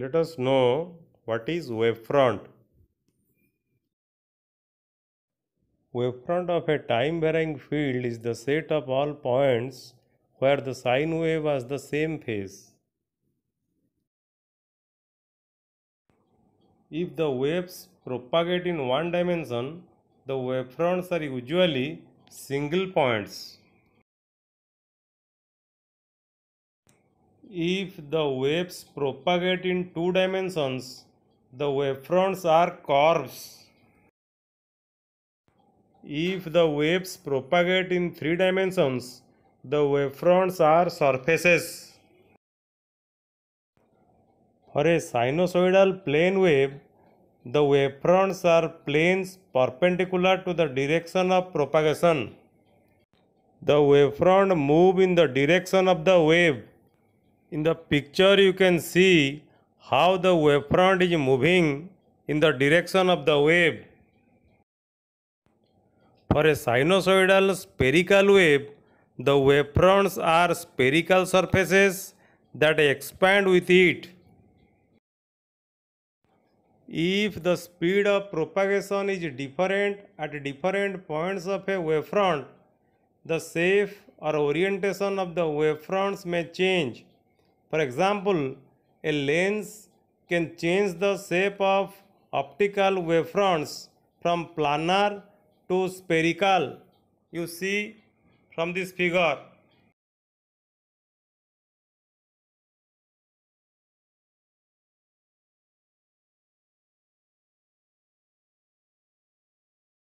Let us know what is wavefront. Wavefront of a time varying field is the set of all points where the sine wave has the same phase. If the waves propagate in one dimension, the wavefronts are usually single points. If the waves propagate in two dimensions, the wavefronts are curves. If the waves propagate in three dimensions, the wavefronts are surfaces. For a sinusoidal plane wave, the wavefronts are planes perpendicular to the direction of propagation. The wavefront move in the direction of the wave in the picture you can see how the wavefront is moving in the direction of the wave. For a sinusoidal spherical wave, the wavefronts are spherical surfaces that expand with it. If the speed of propagation is different at different points of a wavefront, the shape or orientation of the wavefronts may change. For example, a lens can change the shape of optical wavefronts from planar to spherical. You see from this figure.